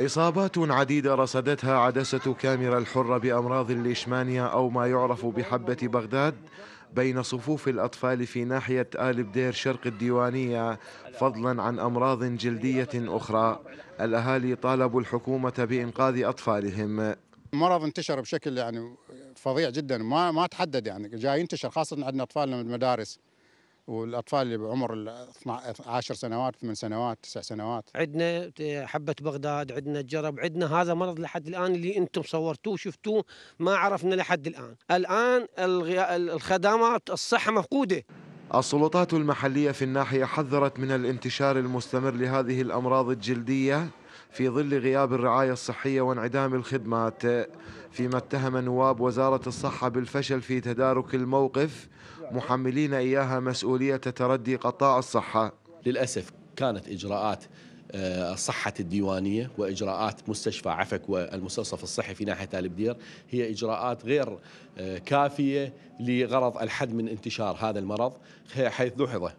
إصابات عديدة رصدتها عدسة كاميرا الحرة بأمراض الليشمانيا أو ما يعرف بحبة بغداد بين صفوف الأطفال في ناحية آل بدير شرق الديوانية فضلا عن أمراض جلدية أخرى الأهالي طالبوا الحكومة بإنقاذ أطفالهم المرض انتشر بشكل يعني فظيع جدا ما ما تحدد يعني جاي ينتشر خاصة عندنا أطفالنا من المدارس والاطفال اللي بعمر 10 سنوات 8 سنوات 9 سنوات عندنا حبه بغداد عندنا الجرب عندنا هذا مرض لحد الان اللي انتم صورتوه شفتوه ما عرفنا لحد الان الان الخدمات الصحه مفقوده السلطات المحليه في الناحيه حذرت من الانتشار المستمر لهذه الامراض الجلديه في ظل غياب الرعاية الصحية وانعدام الخدمات فيما اتهم نواب وزارة الصحة بالفشل في تدارك الموقف محملين إياها مسؤولية تردي قطاع الصحة للأسف كانت إجراءات آه، صحة الديوانية وإجراءات مستشفى عفك والمستوصف الصحي في ناحية آل بدير هي إجراءات غير آه، كافية لغرض الحد من انتشار هذا المرض حيث لاحظ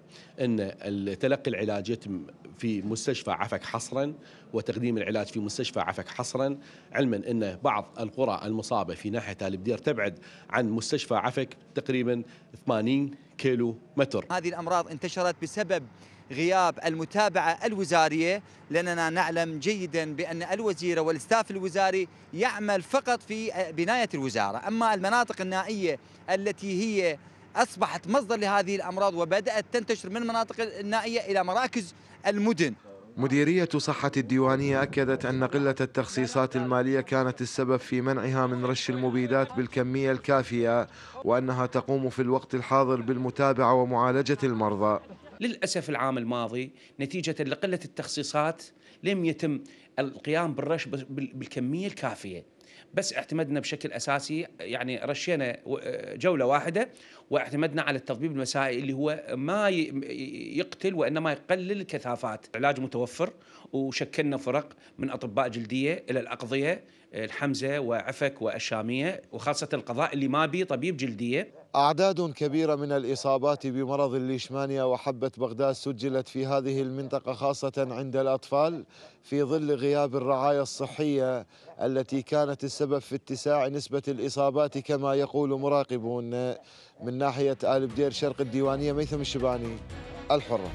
أن تلقي العلاج يتم في مستشفى عفك حصرا وتقديم العلاج في مستشفى عفك حصرا علما أن بعض القرى المصابة في ناحية آل بدير تبعد عن مستشفى عفك تقريبا 80 كيلو متر هذه الأمراض انتشرت بسبب غياب المتابعة الوزارية لأننا نعلم جيدا بأن الوزير والاستاف الوزاري يعمل فقط في آه، بناية الوزارة أما المناطق النائية التي هي أصبحت مصدر لهذه الأمراض وبدأت تنتشر من المناطق النائية إلى مراكز المدن مديرية صحة الديوانية أكدت أن قلة التخصيصات المالية كانت السبب في منعها من رش المبيدات بالكمية الكافية وأنها تقوم في الوقت الحاضر بالمتابعة ومعالجة المرضى للأسف العام الماضي نتيجة لقلة التخصيصات لم يتم القيام بالرش بالكميه الكافيه بس اعتمدنا بشكل اساسي يعني رشينا آه، جوله واحده واعتمدنا على التطبيب المسائي اللي هو ما يقتل وانما يقلل الكثافات، علاج متوفر وشكلنا فرق من اطباء جلديه الى الاقضيه الحمزه وعفك والشاميه وخاصه القضاء اللي ما بي طبيب جلديه. أعداد كبيرة من الإصابات بمرض الليشمانيا وحبة بغداد سجلت في هذه المنطقة خاصة عند الأطفال في ظل غياب الرعاية الصحية التي كانت السبب في اتساع نسبة الإصابات كما يقول مراقبون من ناحية آل بدير شرق الديوانية ميثم الشباني الحرة